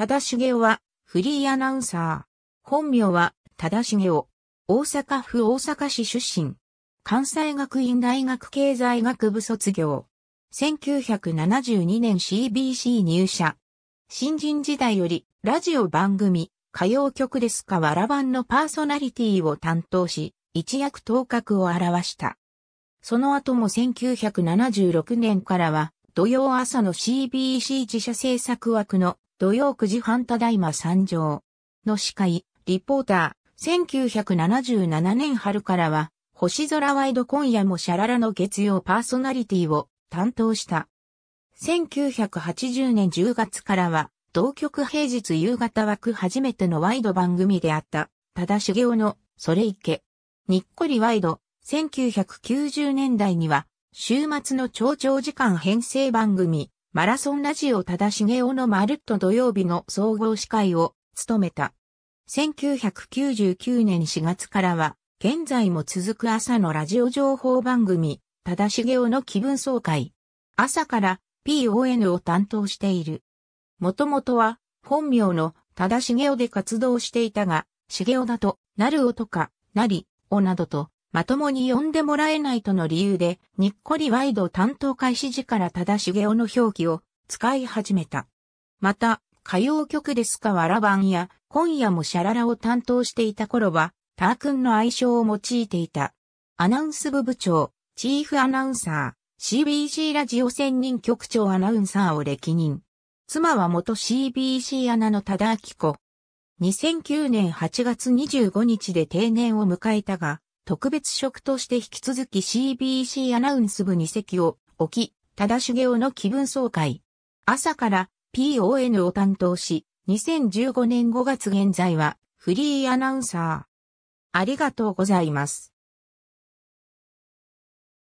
忠重おは、フリーアナウンサー。本名は、忠重お。大阪府大阪市出身。関西学院大学経済学部卒業。1972年 CBC 入社。新人時代より、ラジオ番組、歌謡曲ですかわら版のパーソナリティを担当し、一躍頭角を表した。その後も1976年からは、土曜朝の CBC 自社制作枠の土曜9時半ただいま参上。の司会、リポーター、1977年春からは、星空ワイド今夜もシャララの月曜パーソナリティを担当した。1980年10月からは、同局平日夕方枠初めてのワイド番組であった、ただしげおの、それいけ。にっこりワイド、1990年代には、週末の超長時間編成番組、マラソンラジオ忠重おのまるっと土曜日の総合司会を務めた。1999年4月からは、現在も続く朝のラジオ情報番組、忠重おの気分総会。朝から PON を担当している。もともとは、本名の忠重おで活動していたが、重おだと、なるおとか、なり、おなどと、まともに呼んでもらえないとの理由で、にっこりワイド担当開始時からしげおの表記を使い始めた。また、歌謡曲ですかわら版や、今夜もシャララを担当していた頃は、ター君の愛称を用いていた。アナウンス部部長、チーフアナウンサー、CBC ラジオ専任局長アナウンサーを歴任。妻は元 CBC アナの多田明子。2009年8月25日で定年を迎えたが、特別職として引き続き CBC アナウンス部に席を置き、忠茂雄の気分総会。朝から PON を担当し、2015年5月現在はフリーアナウンサー。ありがとうございます。